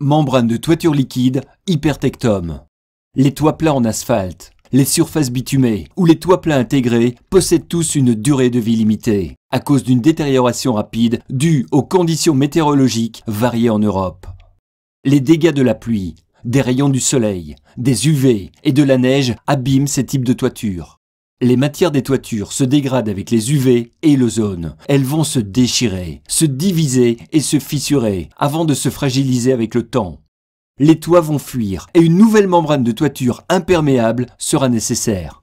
membrane de toiture liquide, hypertectum. Les toits plats en asphalte, les surfaces bitumées ou les toits plats intégrés possèdent tous une durée de vie limitée à cause d'une détérioration rapide due aux conditions météorologiques variées en Europe. Les dégâts de la pluie, des rayons du soleil, des UV et de la neige abîment ces types de toitures. Les matières des toitures se dégradent avec les UV et l'ozone. Elles vont se déchirer, se diviser et se fissurer avant de se fragiliser avec le temps. Les toits vont fuir et une nouvelle membrane de toiture imperméable sera nécessaire.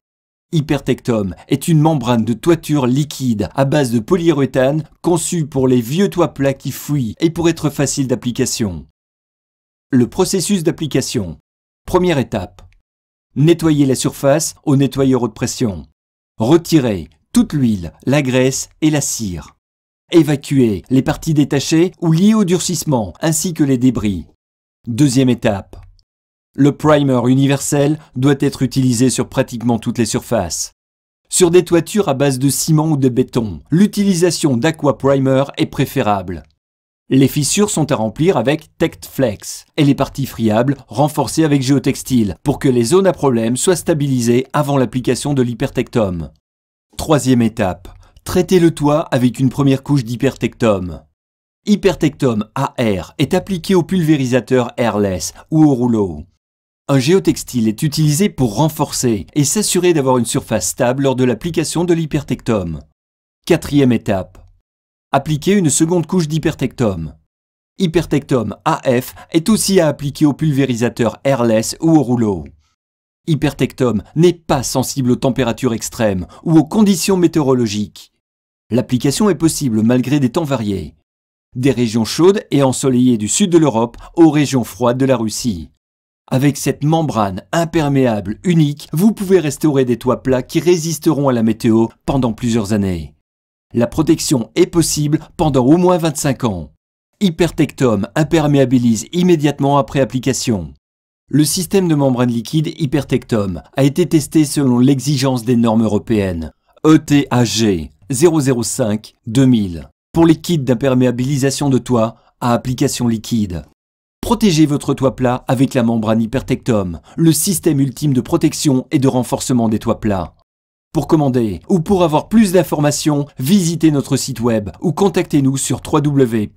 Hypertectum est une membrane de toiture liquide à base de polyuréthane conçue pour les vieux toits plats qui fuient et pour être facile d'application. Le processus d'application. Première étape Nettoyez la surface au nettoyeur haute pression. Retirez toute l'huile, la graisse et la cire. Évacuez les parties détachées ou liées au durcissement ainsi que les débris. Deuxième étape. Le primer universel doit être utilisé sur pratiquement toutes les surfaces. Sur des toitures à base de ciment ou de béton, l'utilisation d'Aqua Primer est préférable. Les fissures sont à remplir avec TectFlex et les parties friables renforcées avec géotextile pour que les zones à problème soient stabilisées avant l'application de l'hypertectum. Troisième étape, Traitez le toit avec une première couche d'hypertectum. Hypertectum AR est appliqué au pulvérisateur airless ou au rouleau. Un géotextile est utilisé pour renforcer et s'assurer d'avoir une surface stable lors de l'application de l'hypertectum. Quatrième étape, Appliquez une seconde couche d'hypertectum. Hypertectum AF est aussi à appliquer au pulvérisateur airless ou au rouleau. Hypertectum n'est pas sensible aux températures extrêmes ou aux conditions météorologiques. L'application est possible malgré des temps variés. Des régions chaudes et ensoleillées du sud de l'Europe aux régions froides de la Russie. Avec cette membrane imperméable unique, vous pouvez restaurer des toits plats qui résisteront à la météo pendant plusieurs années. La protection est possible pendant au moins 25 ans. Hypertectum imperméabilise immédiatement après application. Le système de membrane liquide Hypertectum a été testé selon l'exigence des normes européennes ETAG 005-2000 pour les kits d'imperméabilisation de toit à application liquide. Protégez votre toit plat avec la membrane Hypertectum, le système ultime de protection et de renforcement des toits plats. Pour commander ou pour avoir plus d'informations, visitez notre site web ou contactez-nous sur www.hypertectom.be.